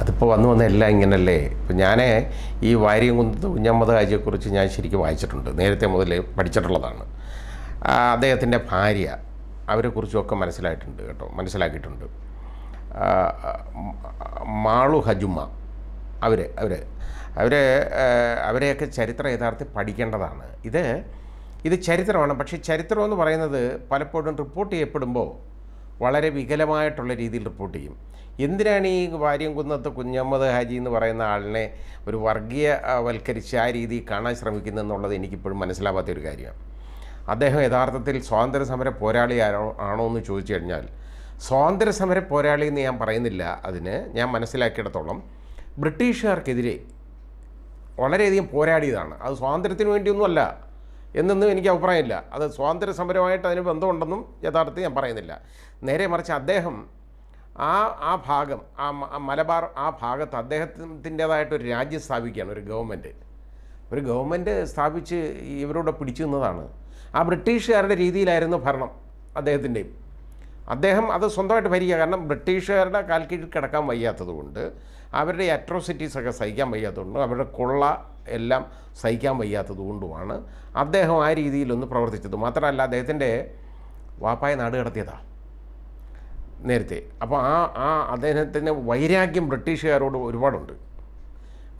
അതിപ്പോൾ വന്നു വന്ന എല്ലാം ഇങ്ങനല്ലേ ഇപ്പം ഞാൻ ഈ വാര്യം കുന്നത്ത് കുഞ്ഞമ്മദ് ഹാജിയെക്കുറിച്ച് ഞാൻ ശരിക്കും വായിച്ചിട്ടുണ്ട് നേരത്തെ മുതൽ പഠിച്ചിട്ടുള്ളതാണ് അദ്ദേഹത്തിൻ്റെ ഭാര്യ അവരെക്കുറിച്ചുമൊക്കെ മനസ്സിലായിട്ടുണ്ട് കേട്ടോ മനസ്സിലാക്കിയിട്ടുണ്ട് മാളു ഹജുമ അവർ അവർ അവർ അവരെയൊക്കെ ചരിത്ര യഥാർത്ഥത്തിൽ പഠിക്കേണ്ടതാണ് ഇത് ഇത് ചരിത്രമാണ് പക്ഷേ ചരിത്രം എന്ന് പറയുന്നത് പലപ്പോഴും റിപ്പോർട്ട് ചെയ്യപ്പെടുമ്പോൾ വളരെ വികലമായിട്ടുള്ള രീതിയിൽ റിപ്പോർട്ട് ചെയ്യും എന്തിനാണ് ഈ വാര്യംകുന്നത്ത് കുഞ്ഞമ്മദ് ഹാജി എന്ന് പറയുന്ന ആളിനെ ഒരു വർഗീയവൽക്കരിച്ച് ആ രീതിയിൽ കാണാൻ എന്നുള്ളത് എനിക്കിപ്പോഴും മനസ്സിലാവാത്ത ഒരു കാര്യമാണ് അദ്ദേഹം യഥാർത്ഥത്തിൽ സ്വാതന്ത്ര്യ സമര പോരാളി ആണോ ആണോ എന്ന് ചോദിച്ചു കഴിഞ്ഞാൽ സ്വാതന്ത്ര്യ സമര പോരാളി എന്ന് ഞാൻ പറയുന്നില്ല അതിന് ഞാൻ മനസ്സിലാക്കിയിടത്തോളം ബ്രിട്ടീഷുകാർക്കെതിരെ വളരെയധികം പോരാടിയതാണ് അത് സ്വാതന്ത്ര്യത്തിന് വേണ്ടിയൊന്നുമല്ല എന്നൊന്നും എനിക്ക് അഭിപ്രായമില്ല അത് സ്വാതന്ത്ര്യ സമരമായിട്ട് അതിന് ബന്ധമുണ്ടെന്നും യഥാർത്ഥത്തിൽ ഞാൻ പറയുന്നില്ല നേരെ മറിച്ച് അദ്ദേഹം ആ ആ ഭാഗം ആ മലബാർ ആ ഭാഗത്ത് അദ്ദേഹത്തിൻ്റെതായിട്ടൊരു രാജ്യം സ്ഥാപിക്കുകയാണ് ഒരു ഗവൺമെൻറ് ഒരു ഗവൺമെൻറ് സ്ഥാപിച്ച് ഇവരോട് പിടിച്ചു നിന്നതാണ് ആ ബ്രിട്ടീഷുകാരുടെ രീതിയിലായിരുന്നു ഭരണം അദ്ദേഹത്തിൻ്റെയും അദ്ദേഹം അത് സ്വന്തമായിട്ട് ഭരിക്കുക കാരണം ബ്രിട്ടീഷുകാരുടെ കീഴിൽ കിടക്കാൻ വയ്യാത്തതുകൊണ്ട് അവരുടെ അട്രോസിറ്റീസ് സഹിക്കാൻ വയ്യാത്തതുകൊണ്ട് അവരുടെ കൊള്ള എല്ലാം സഹിക്കാൻ വയ്യാത്തതുകൊണ്ടുമാണ് അദ്ദേഹം ആ രീതിയിലൊന്ന് പ്രവർത്തിച്ചത് മാത്രമല്ല അദ്ദേഹത്തിൻ്റെ വാപ്പായ നാട് കടത്തിയതാണ് നേരത്തെ അപ്പോൾ ആ ആ അദ്ദേഹത്തിന് വൈരാഗ്യം ബ്രിട്ടീഷുകാരോട് ഒരുപാടുണ്ട്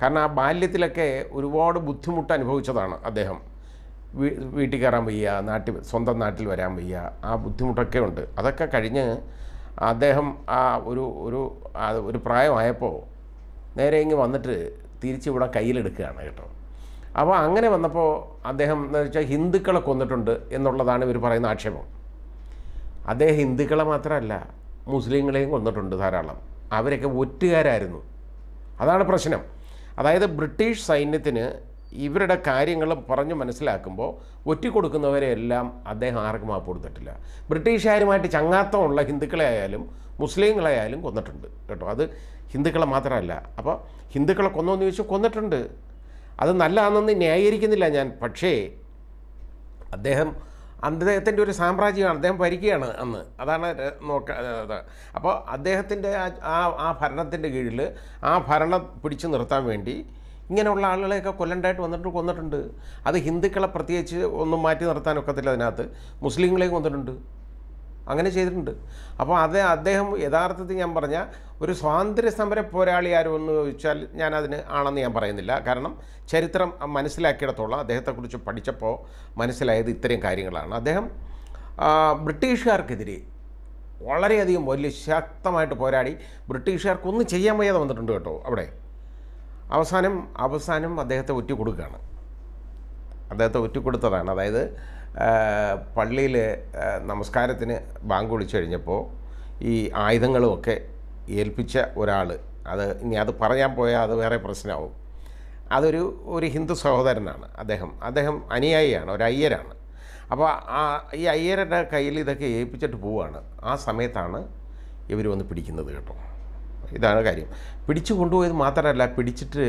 കാരണം ആ ബാല്യത്തിലൊക്കെ ഒരുപാട് ബുദ്ധിമുട്ട് അനുഭവിച്ചതാണ് അദ്ദേഹം വീട്ടിൽ കയറാൻ വയ്യ നാട്ടിൽ സ്വന്തം നാട്ടിൽ വരാൻ വയ്യ ആ ബുദ്ധിമുട്ടൊക്കെ ഉണ്ട് അതൊക്കെ കഴിഞ്ഞ് അദ്ദേഹം ആ ഒരു ഒരു ഒരു പ്രായമായപ്പോൾ നേരെ ഇങ്ങ് വന്നിട്ട് ഇവിടെ കയ്യിലെടുക്കുകയാണ് കേട്ടോ അപ്പോൾ അങ്ങനെ വന്നപ്പോൾ അദ്ദേഹം എന്ന് വെച്ചാൽ ഹിന്ദുക്കളെ കൊന്നിട്ടുണ്ട് എന്നുള്ളതാണ് ഇവർ പറയുന്ന ആക്ഷേപം അദ്ദേഹം ഹിന്ദുക്കളെ മാത്രമല്ല മുസ്ലിങ്ങളെയും കൊന്നിട്ടുണ്ട് ധാരാളം അവരൊക്കെ ഒറ്റുകാരായിരുന്നു അതാണ് പ്രശ്നം അതായത് ബ്രിട്ടീഷ് സൈന്യത്തിന് ഇവരുടെ കാര്യങ്ങൾ പറഞ്ഞു മനസ്സിലാക്കുമ്പോൾ ഒറ്റിക്കൊടുക്കുന്നവരെയെല്ലാം അദ്ദേഹം ആർക്കും മാപ്പ് കൊടുത്തിട്ടില്ല ബ്രിട്ടീഷുകാരുമായിട്ട് ചങ്ങാത്തമുള്ള ഹിന്ദുക്കളെ ആയാലും മുസ്ലിങ്ങളെയായാലും കൊന്നിട്ടുണ്ട് കേട്ടോ അത് ഹിന്ദുക്കളെ മാത്രമല്ല അപ്പോൾ ഹിന്ദുക്കളെ കൊന്നോന്ന് ചോദിച്ചാൽ കൊന്നിട്ടുണ്ട് അത് നല്ലതാണെന്ന് ന്യായീകരിക്കുന്നില്ല ഞാൻ പക്ഷേ അദ്ദേഹം അദ്ദേഹത്തിൻ്റെ ഒരു സാമ്രാജ്യമാണ് അദ്ദേഹം ഭരിക്കുകയാണ് അന്ന് അതാണ് നോക്ക അപ്പോൾ അദ്ദേഹത്തിൻ്റെ ആ ആ ഭരണത്തിൻ്റെ കീഴിൽ ആ ഭരണം പിടിച്ചു നിർത്താൻ വേണ്ടി ഇങ്ങനെയുള്ള ആളുകളെയൊക്കെ കൊല്ലണ്ടായിട്ട് വന്നിട്ട് കൊന്നിട്ടുണ്ട് അത് ഹിന്ദുക്കളെ പ്രത്യേകിച്ച് ഒന്നും മാറ്റി നിർത്താനൊക്കത്തില്ല അതിനകത്ത് മുസ്ലിങ്ങളെയും കൊന്നിട്ടുണ്ട് അങ്ങനെ ചെയ്തിട്ടുണ്ട് അപ്പോൾ അത് അദ്ദേഹം യഥാർത്ഥത്തിൽ ഞാൻ പറഞ്ഞ ഒരു സ്വാതന്ത്ര്യ സമര പോരാളി ആരുമെന്ന് ചോദിച്ചാൽ ഞാൻ ആണെന്ന് ഞാൻ പറയുന്നില്ല കാരണം ചരിത്രം മനസ്സിലാക്കിയിടത്തോളം അദ്ദേഹത്തെക്കുറിച്ച് പഠിച്ചപ്പോൾ മനസ്സിലായത് ഇത്രയും കാര്യങ്ങളാണ് അദ്ദേഹം ബ്രിട്ടീഷുകാർക്കെതിരെ വളരെയധികം വലിയ ശക്തമായിട്ട് പോരാടി ബ്രിട്ടീഷുകാർക്കൊന്നും ചെയ്യാൻ വയ്യാതെ വന്നിട്ടുണ്ട് കേട്ടോ അവിടെ അവസാനം അവസാനം അദ്ദേഹത്തെ ഒറ്റ കൊടുക്കുകയാണ് അദ്ദേഹത്തെ ഒറ്റ കൊടുത്തതാണ് അതായത് പള്ളിയിൽ നമസ്കാരത്തിന് ബാങ്ക് വിളിച്ചു കഴിഞ്ഞപ്പോൾ ഈ ആയുധങ്ങളുമൊക്കെ ഏൽപ്പിച്ച ഒരാൾ അത് ഇനി അത് പറയാൻ പോയാൽ അത് വേറെ പ്രശ്നമാവും അതൊരു ഒരു ഹിന്ദു സഹോദരനാണ് അദ്ദേഹം അദ്ദേഹം അനുയായിയാണ് ഒരു അയ്യരാണ് അപ്പോൾ ആ ഈ അയ്യരുടെ കയ്യിൽ ഇതൊക്കെ ഏൽപ്പിച്ചിട്ട് പോവുകയാണ് ആ സമയത്താണ് ഇവർ വന്ന് പിടിക്കുന്നത് കേട്ടോ ഇതാണ് കാര്യം പിടിച്ചു കൊണ്ടുപോയത് മാത്രമല്ല പിടിച്ചിട്ട്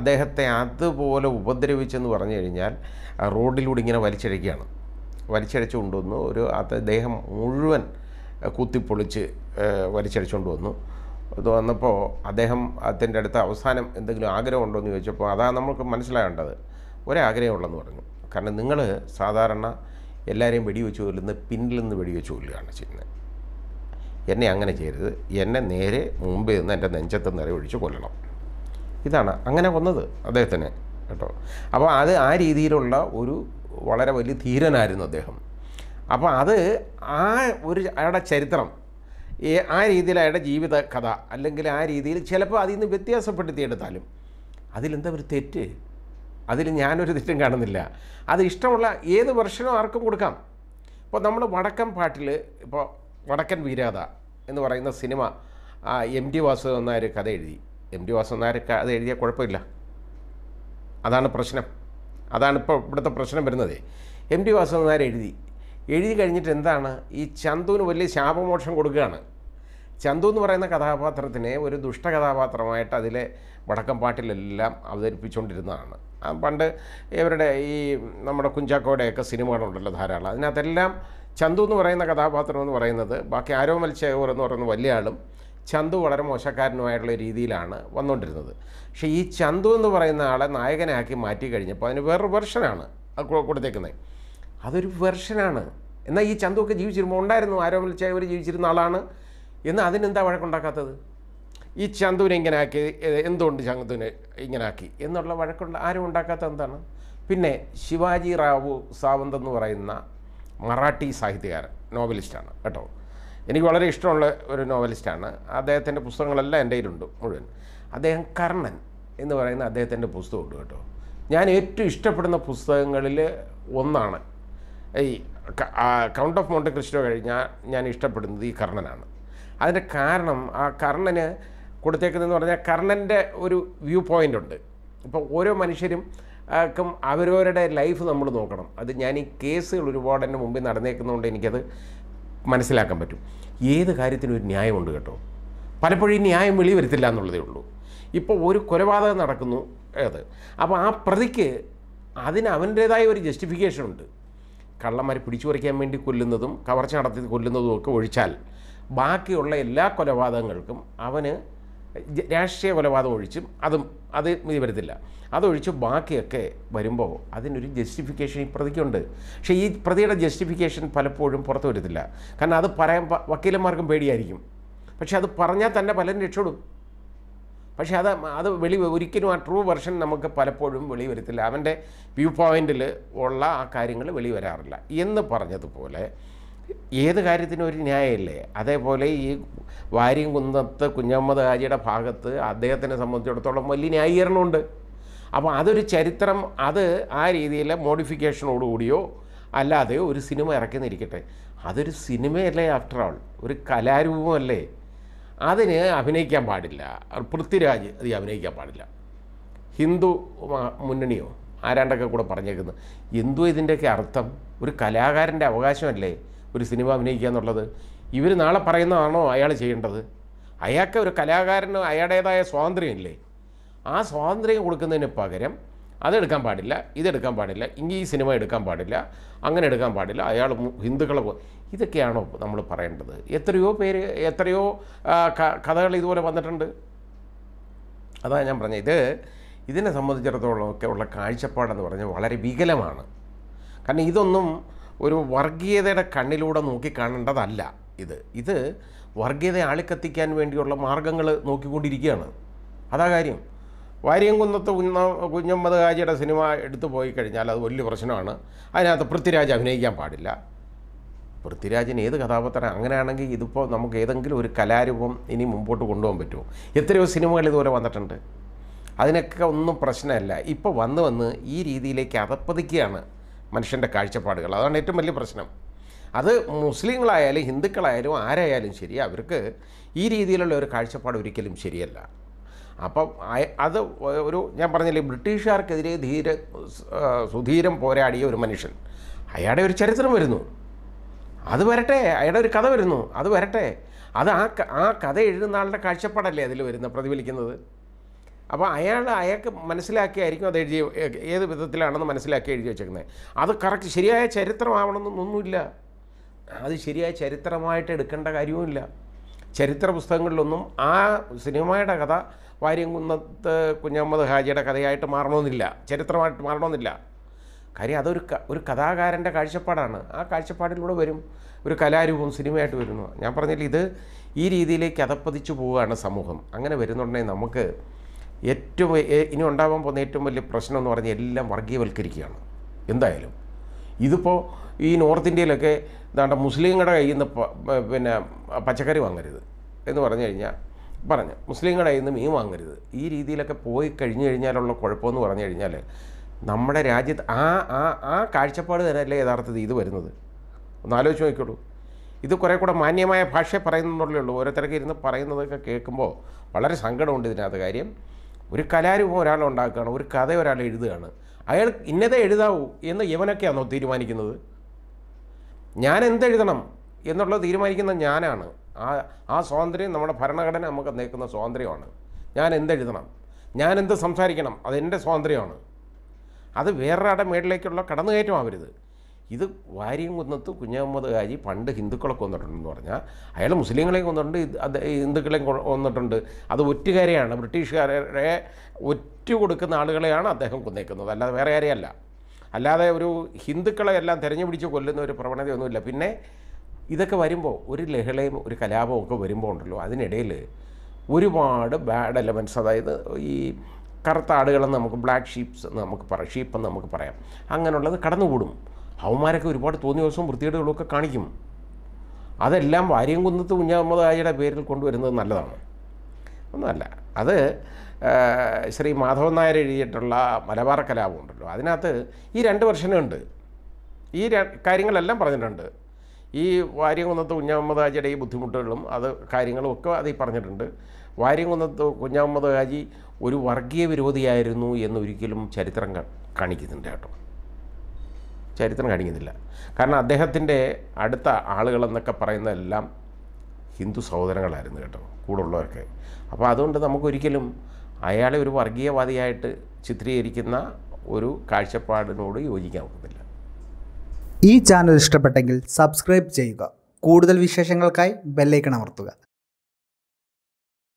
അദ്ദേഹത്തെ അതുപോലെ ഉപദ്രവിച്ചെന്ന് പറഞ്ഞു കഴിഞ്ഞാൽ റോഡിലൂടെ ഇങ്ങനെ വലിച്ചിഴയ്ക്കുകയാണ് വലിച്ചടിച്ചു കൊണ്ടുവന്നു ഒരു അദ്ദേഹം മുഴുവൻ കുത്തിപ്പൊളിച്ച് വലിച്ചഴച്ചുകൊണ്ട് വന്നു അത് വന്നപ്പോൾ അദ്ദേഹം അതിൻ്റെ അടുത്ത് അവസാനം എന്തെങ്കിലും ആഗ്രഹമുണ്ടോ എന്ന് ചോദിച്ചപ്പോൾ അതാ നമുക്ക് മനസ്സിലാകേണ്ടത് ഒരാഗ്രഹമുള്ളതെന്ന് പറഞ്ഞു കാരണം നിങ്ങൾ സാധാരണ എല്ലാവരെയും വെടിവെച്ച് കൊല്ലുന്ന പിന്നിൽ നിന്ന് വെടിവെച്ച് കൊല്ലുകയാണ് ചെയ്യുന്നത് എന്നെ അങ്ങനെ ചെയ്യരുത് എന്നെ നേരെ മുമ്പേ നിന്ന് എൻ്റെ നെഞ്ചത്ത് നിറയെ ഒഴിച്ച് കൊല്ലണം ഇതാണ് അങ്ങനെ വന്നത് അദ്ദേഹത്തിന് കേട്ടോ അപ്പോൾ അത് ആ രീതിയിലുള്ള ഒരു വളരെ വലിയ ധീരനായിരുന്നു അദ്ദേഹം അപ്പോൾ അത് ആ ഒരു അയാളുടെ ചരിത്രം ഈ ആ രീതിയിൽ അയാളുടെ ജീവിത കഥ അല്ലെങ്കിൽ ആ രീതിയിൽ ചിലപ്പോൾ അതിൽ നിന്ന് വ്യത്യാസപ്പെടുത്തിയെടുത്താലും അതിലെന്താ ഒരു തെറ്റ് അതിൽ ഞാനൊരു തെറ്റും കാണുന്നില്ല അത് ഇഷ്ടമുള്ള ഏത് വെർഷനും ആർക്കും കൊടുക്കാം ഇപ്പോൾ നമ്മൾ വടക്കൻ പാട്ടിൽ ഇപ്പോൾ വടക്കൻ വീരാത എന്ന് പറയുന്ന സിനിമ എം ടി വാസുദേവൻ നായർ കഥ എഴുതി എം ടി വാസുദേവൻ നായർ കഥ എഴുതിയാൽ കുഴപ്പമില്ല അതാണ് പ്രശ്നം അതാണ് ഇപ്പോൾ ഇവിടുത്തെ പ്രശ്നം വരുന്നത് എം ടി വാസവൻ നായർ എഴുതി എഴുതി കഴിഞ്ഞിട്ട് എന്താണ് ഈ ചന്തുവിന് വലിയ ശാപമോക്ഷം കൊടുക്കുകയാണ് ചന്തു എന്ന് പറയുന്ന കഥാപാത്രത്തിനെ ഒരു ദുഷ്ട കഥാപാത്രമായിട്ട് അതിലെ വടക്കം പാട്ടിലെല്ലാം അവതരിപ്പിച്ചുകൊണ്ടിരുന്നതാണ് പണ്ട് ഇവരുടെ ഈ നമ്മുടെ കുഞ്ചാക്കോടെയൊക്കെ സിനിമകളുണ്ടല്ലോ ധാരാളം അതിനകത്തെല്ലാം ചന്തു എന്ന് പറയുന്ന കഥാപാത്രം എന്ന് പറയുന്നത് ബാക്കി ആരോ മത്സ്യകോർ എന്ന് പറയുന്ന വലിയ ആളും ചന്തു വളരെ മോശക്കാരനുമായിട്ടുള്ള രീതിയിലാണ് വന്നുകൊണ്ടിരുന്നത് പക്ഷേ ഈ ചന്തു എന്ന് പറയുന്ന ആളെ നായകനാക്കി മാറ്റി കഴിഞ്ഞപ്പോൾ അതിന് വേറൊരു വെർഷനാണ് കൊടുത്തേക്കുന്നത് അതൊരു വെർഷനാണ് എന്നാൽ ഈ ചന്തുവൊക്കെ ജീവിച്ചിരുമ്പോൾ ഉണ്ടായിരുന്നു ആരോ വിളിച്ചവർ ജീവിച്ചിരുന്ന ആളാണ് എന്ന് അതിനെന്താ വഴക്കുണ്ടാക്കാത്തത് ഈ ചന്തുവിനെ ഇങ്ങനെ ആക്കി എന്തുകൊണ്ട് ചന്തുവിനെ ഇങ്ങനെ ആക്കി എന്നുള്ള വഴക്കുണ്ട് ആരും ഉണ്ടാക്കാത്ത എന്താണ് പിന്നെ ശിവാജി റാവു സാവന്ത് എന്ന് പറയുന്ന മറാഠി സാഹിത്യകാരൻ നോവലിസ്റ്റാണ് കേട്ടോ എനിക്ക് വളരെ ഇഷ്ടമുള്ള ഒരു നോവലിസ്റ്റാണ് അദ്ദേഹത്തിൻ്റെ പുസ്തകങ്ങളെല്ലാം എൻ്റെ കയ്യിലുണ്ട് മുഴുവൻ അദ്ദേഹം കർണൻ എന്ന് പറയുന്ന അദ്ദേഹത്തിൻ്റെ പുസ്തകമുണ്ട് കേട്ടോ ഞാൻ ഏറ്റവും ഇഷ്ടപ്പെടുന്ന പുസ്തകങ്ങളിൽ ഒന്നാണ് ഈ കൗണ്ട് ഓഫ് മോണ്ട് ക്രിസ്റ്റോ കഴിഞ്ഞാൽ ഞാൻ ഇഷ്ടപ്പെടുന്നത് ഈ കർണനാണ് അതിൻ്റെ കാരണം ആ കർണന് കൊടുത്തേക്കുന്നതെന്ന് പറഞ്ഞാൽ കർണൻ്റെ ഒരു വ്യൂ പോയിൻ്റ് ഉണ്ട് ഇപ്പോൾ ഓരോ മനുഷ്യരും ക്കും അവരവരുടെ ലൈഫ് നമ്മൾ നോക്കണം അത് ഞാൻ ഈ കേസുകൾ ഒരുപാട് എൻ്റെ മുമ്പിൽ നടന്നേക്കുന്നതുകൊണ്ട് എനിക്കത് മനസ്സിലാക്കാൻ പറ്റും ഏത് കാര്യത്തിനും ഒരു ന്യായമുണ്ട് കേട്ടോ പലപ്പോഴും ഈ ന്യായം വെളി വരുത്തില്ല എന്നുള്ളതേ ഉള്ളൂ ഇപ്പോൾ ഒരു കൊലപാതകം നടക്കുന്നു അത് അപ്പോൾ ആ പ്രതിക്ക് അതിന് അവൻ്റേതായ ഒരു ജസ്റ്റിഫിക്കേഷൻ ഉണ്ട് കള്ളന്മാരെ പിടിച്ചു പറിക്കാൻ വേണ്ടി കൊല്ലുന്നതും കവർച്ച നടത്തി കൊല്ലുന്നതും ഒക്കെ ഒഴിച്ചാൽ ബാക്കിയുള്ള എല്ലാ കൊലപാതകങ്ങൾക്കും അവന് രാഷ്ട്രീയ കൊലപാതകം ഒഴിച്ചും അതും അത് ഇത് വരത്തില്ല അതൊഴിച്ച് ബാക്കിയൊക്കെ വരുമ്പോൾ അതിനൊരു ജസ്റ്റിഫിക്കേഷൻ ഈ പ്രതിക്കുണ്ട് പക്ഷേ ഈ പ്രതിയുടെ ജസ്റ്റിഫിക്കേഷൻ പലപ്പോഴും പുറത്തു വരത്തില്ല കാരണം അത് പറയാൻ വക്കീലന്മാർക്കും പേടിയായിരിക്കും പക്ഷേ അത് പറഞ്ഞാൽ തന്നെ പലരും രക്ഷപ്പെടും പക്ഷേ അത് അത് വെളി ഒരിക്കലും ആ ട്രൂ വെർഷൻ നമുക്ക് പലപ്പോഴും വെളി വരത്തില്ല അവൻ്റെ വ്യൂ പോയിൻറ്റിൽ ഉള്ള ആ കാര്യങ്ങൾ വെളി വരാറില്ല എന്ന് പറഞ്ഞതുപോലെ ഏത് കാര്യത്തിനും ഒരു ന്യായമല്ലേ അതേപോലെ ഈ വാര്യം കുന്നത്ത് കുഞ്ഞമ്മദ് ഹാജിയുടെ ഭാഗത്ത് അദ്ദേഹത്തിനെ സംബന്ധിച്ചിടത്തോളം വലിയ ന്യായീകരണമുണ്ട് അപ്പോൾ അതൊരു ചരിത്രം അത് ആ രീതിയിൽ മോഡിഫിക്കേഷനോടുകൂടിയോ അല്ലാതെ ഒരു സിനിമ ഇറക്കുന്നിരിക്കട്ടെ അതൊരു സിനിമയല്ലേ ആഫ്റ്റർ ഓൾ ഒരു കലാരൂപമല്ലേ അതിന് അഭിനയിക്കാൻ പാടില്ല പൃഥ്വിരാജ് അത് അഭിനയിക്കാൻ പാടില്ല ഹിന്ദു മുന്നണിയോ ആരാണ്ടൊക്കെ കൂടെ പറഞ്ഞേക്കുന്നത് എന്തോ ഇതിൻ്റെയൊക്കെ അർത്ഥം ഒരു കലാകാരൻ്റെ അവകാശമല്ലേ ഒരു സിനിമ അഭിനയിക്കുക എന്നുള്ളത് ഇവർ നാളെ പറയുന്നതാണോ അയാൾ ചെയ്യേണ്ടത് അയാൾക്ക് ഒരു കലാകാരന് അയാളുടേതായ സ്വാതന്ത്ര്യമില്ലേ ആ സ്വാതന്ത്ര്യം കൊടുക്കുന്നതിന് പകരം അതെടുക്കാൻ പാടില്ല ഇതെടുക്കാൻ പാടില്ല ഇനി ഈ സിനിമ എടുക്കാൻ പാടില്ല അങ്ങനെ എടുക്കാൻ പാടില്ല അയാൾ ഹിന്ദുക്കളെ ഇതൊക്കെയാണോ നമ്മൾ പറയേണ്ടത് എത്രയോ പേര് എത്രയോ കഥകൾ ഇതുപോലെ വന്നിട്ടുണ്ട് അതാണ് ഞാൻ പറഞ്ഞത് ഇത് ഇതിനെ സംബന്ധിച്ചിടത്തോളം ഒക്കെ ഉള്ള കാഴ്ചപ്പാടെന്ന് പറഞ്ഞാൽ വളരെ വികലമാണ് കാരണം ഇതൊന്നും ഒരു വർഗീയതയുടെ കണ്ണിലൂടെ നോക്കിക്കാണേണ്ടതല്ല ഇത് ഇത് വർഗീയത ആളിക്കത്തിക്കാൻ വേണ്ടിയുള്ള മാർഗങ്ങൾ നോക്കിക്കൊണ്ടിരിക്കുകയാണ് അതാ കാര്യം വാര്യംകുന്നത്ത് കുഞ്ഞ കുഞ്ഞമ്മദ് ഹാജിയുടെ സിനിമ എടുത്തു പോയി കഴിഞ്ഞാൽ അത് വലിയ പ്രശ്നമാണ് അതിനകത്ത് പൃഥ്വിരാജ് അഭിനയിക്കാൻ പാടില്ല പൃഥ്വിരാജൻ ഏത് കഥാപാത്രം അങ്ങനെയാണെങ്കിൽ ഇതിപ്പോൾ നമുക്ക് ഏതെങ്കിലും ഒരു കലാരൂപം ഇനി മുമ്പോട്ട് കൊണ്ടുപോകാൻ പറ്റുമോ എത്രയോ സിനിമകൾ ഇതുപോലെ വന്നിട്ടുണ്ട് അതിനൊക്കെ ഒന്നും പ്രശ്നമല്ല ഇപ്പോൾ വന്ന് വന്ന് ഈ രീതിയിലേക്ക് അതപ്പതിക്കുകയാണ് മനുഷ്യൻ്റെ കാഴ്ചപ്പാടുകൾ അതാണ് ഏറ്റവും വലിയ പ്രശ്നം അത് മുസ്ലിങ്ങളായാലും ഹിന്ദുക്കളായാലും ആരായാലും ശരി അവർക്ക് ഈ രീതിയിലുള്ള ഒരു കാഴ്ചപ്പാട് ഒരിക്കലും ശരിയല്ല അപ്പം അത് ഒരു ഞാൻ പറഞ്ഞില്ലേ ബ്രിട്ടീഷുകാർക്കെതിരെ ധീര സുധീരം പോരാടിയ ഒരു മനുഷ്യൻ അയാളുടെ ഒരു ചരിത്രം വരുന്നു അത് വരട്ടെ അയാളുടെ ഒരു കഥ വരുന്നു അത് വരട്ടെ അത് ആ ആ കഥ എഴുതുന്ന ആളുടെ കാഴ്ചപ്പാടല്ലേ അതിൽ വരുന്ന പ്രതിഫലിക്കുന്നത് അപ്പോൾ അയാൾ അയാൾക്ക് മനസ്സിലാക്കിയായിരിക്കും അത് എഴുതി ഏത് വിധത്തിലാണെന്ന് മനസ്സിലാക്കി എഴുതി വെച്ചേക്കുന്നത് അത് കറക്റ്റ് ശരിയായ ചരിത്രമാവണമെന്നൊന്നുമില്ല അത് ശരിയായ ചരിത്രമായിട്ട് എടുക്കേണ്ട കാര്യവുമില്ല ചരിത്ര പുസ്തകങ്ങളിലൊന്നും ആ സിനിമയുടെ കഥ വാര്യംകുന്നത്ത് കുഞ്ഞമ്മദ് ഹാജിയുടെ കഥയായിട്ട് മാറണമെന്നില്ല ചരിത്രമായിട്ട് മാറണമെന്നില്ല കാര്യം അതൊരു ഒരു കഥാകാരൻ്റെ കാഴ്ചപ്പാടാണ് ആ കാഴ്ചപ്പാടിലൂടെ വരും ഒരു കലാരൂപം സിനിമയായിട്ട് വരുന്നു ഞാൻ പറഞ്ഞില്ല ഇത് ഈ രീതിയിലേക്ക് അതപ്പതിച്ചു പോവുകയാണ് സമൂഹം അങ്ങനെ വരുന്നുണ്ടെങ്കിൽ നമുക്ക് ഏറ്റവും ഇനി ഉണ്ടാകാൻ പോകുന്ന ഏറ്റവും വലിയ പ്രശ്നം എന്ന് പറഞ്ഞാൽ എല്ലാം വർഗീയവൽക്കരിക്കുകയാണ് എന്തായാലും ഇതിപ്പോൾ ഈ നോർത്ത് ഇന്ത്യയിലൊക്കെ ഇതാണ്ട് മുസ്ലിങ്ങളുടെ കയ്യിൽ നിന്ന് പിന്നെ പച്ചക്കറി വാങ്ങരുത് എന്ന് പറഞ്ഞു കഴിഞ്ഞാൽ പറഞ്ഞു മുസ്ലിങ്ങളുടെ കയ്യിൽ നിന്ന് മീൻ വാങ്ങരുത് ഈ രീതിയിലൊക്കെ പോയി കഴിഞ്ഞു കഴിഞ്ഞാലുള്ള കുഴപ്പമെന്ന് പറഞ്ഞു കഴിഞ്ഞാൽ നമ്മുടെ രാജ്യത്ത് ആ ആ ആ കാഴ്ചപ്പാട് അല്ലേ യഥാർത്ഥത്തിൽ ഇത് വരുന്നത് ഒന്ന് ആലോചിച്ച് നോക്കിക്കോളൂ ഇത് കുറേ കൂടെ മാന്യമായ ഭാഷയെ പറയുന്നുള്ളൂ ഓരോരുത്തരൊക്കെ ഇരുന്ന് പറയുന്നതൊക്കെ കേൾക്കുമ്പോൾ വളരെ സങ്കടമുണ്ട് ഇതിനകത്ത് കാര്യം ഒരു കലാരൂപം ഒരാൾ ഉണ്ടാക്കുകയാണ് ഒരു കഥ ഒരാൾ എഴുതുകയാണ് അയാൾ ഇന്നതേ എഴുതാവൂ എന്ന് യവനൊക്കെയാണോ തീരുമാനിക്കുന്നത് ഞാൻ എന്തെഴുതണം എന്നുള്ളത് തീരുമാനിക്കുന്ന ഞാനാണ് ആ ആ സ്വാതന്ത്ര്യം നമ്മുടെ ഭരണഘടന നമുക്ക് നേക്കുന്ന സ്വാതന്ത്ര്യമാണ് ഞാൻ എന്തെഴുതണം ഞാൻ എന്ത് സംസാരിക്കണം അതെൻ്റെ സ്വാതന്ത്ര്യമാണ് അത് വേറൊരാടെ മേളിലേക്കുള്ള കടന്നുകയറ്റമാവരുത് ഇത് വാരിയംകുന്നത്ത് കുഞ്ഞഹമ്മദ് ഹാജി പണ്ട് ഹിന്ദുക്കളെ കൊന്നിട്ടുണ്ടെന്ന് പറഞ്ഞാൽ അയാൾ മുസ്ലിങ്ങളെ കൊന്നിട്ടുണ്ട് അത് ഹിന്ദുക്കളെ കൊന്നിട്ടുണ്ട് അത് ഒറ്റുകാരെയാണ് ബ്രിട്ടീഷുകാരെ ഒറ്റ കൊടുക്കുന്ന ആളുകളെയാണ് അദ്ദേഹം കൊന്നേക്കുന്നത് അല്ലാതെ വേറെ ആരെയല്ല അല്ലാതെ ഒരു ഹിന്ദുക്കളെ എല്ലാം തിരഞ്ഞു പിടിച്ച് കൊല്ലുന്ന ഒരു പ്രവണതയൊന്നുമില്ല പിന്നെ ഇതൊക്കെ വരുമ്പോൾ ഒരു ലഹളയും ഒരു കലാപവും ഒക്കെ വരുമ്പോൾ ഉണ്ടല്ലോ അതിനിടയിൽ ഒരുപാട് ബാഡ് എലമെൻറ്റ്സ് അതായത് ഈ കറുത്ത ആടുകളെന്ന് നമുക്ക് ബ്ലാക്ക് ഷീപ്സ് എന്ന് നമുക്ക് പറയാം ഷീപ്പെന്ന് നമുക്ക് പറയാം അങ്ങനെയുള്ളത് കടന്നുകൂടും അവന്മാരൊക്കെ ഒരുപാട് തോന്നിയ ദിവസവും വൃത്തികേടുകളൊക്കെ കാണിക്കും അതെല്ലാം വാര്യംകുന്നത്ത് കുഞ്ഞഹമ്മദായിയുടെ പേരിൽ കൊണ്ടുവരുന്നത് നല്ലതാണ് ഒന്നുമല്ല അത് ശ്രീ മാധവൻ നായർ എഴുതിയിട്ടുള്ള മലബാർ കലാപം ഉണ്ടല്ലോ അതിനകത്ത് ഈ രണ്ട് ഉണ്ട് ഈ കാര്യങ്ങളെല്ലാം പറഞ്ഞിട്ടുണ്ട് ഈ വാര്യംകുന്നത്ത് കുഞ്ഞഹമ്മദ് ഹാജിയുടെ ഈ ബുദ്ധിമുട്ടുകളും അത് കാര്യങ്ങളും ഒക്കെ അതിൽ പറഞ്ഞിട്ടുണ്ട് വാര്യംകുന്നത്ത് കുഞ്ഞഹമ്മദ് ഹാജി ഒരു വർഗീയ വിരോധിയായിരുന്നു എന്നൊരിക്കലും ചരിത്രം കാണിക്കുന്നുണ്ട് കേട്ടോ ചരിത്രം കാണിക്കുന്നില്ല കാരണം അദ്ദേഹത്തിൻ്റെ അടുത്ത ആളുകളെന്നൊക്കെ പറയുന്നതെല്ലാം ഹിന്ദു സഹോദരങ്ങളായിരുന്നു കേട്ടോ കൂടുള്ളവരൊക്കെ അപ്പോൾ അതുകൊണ്ട് നമുക്കൊരിക്കലും അയാളെ ഒരു വർഗീയവാദിയായിട്ട് ചിത്രീകരിക്കുന്ന ഒരു കാഴ്ചപ്പാടിനോട് യോജിക്കാൻ ഒക്കുന്നില്ല ഈ ചാനൽ ഇഷ്ടപ്പെട്ടെങ്കിൽ സബ്സ്ക്രൈബ് ചെയ്യുക കൂടുതൽ വിശേഷങ്ങൾക്കായി ബെല്ലൈക്കൺ അമർത്തുക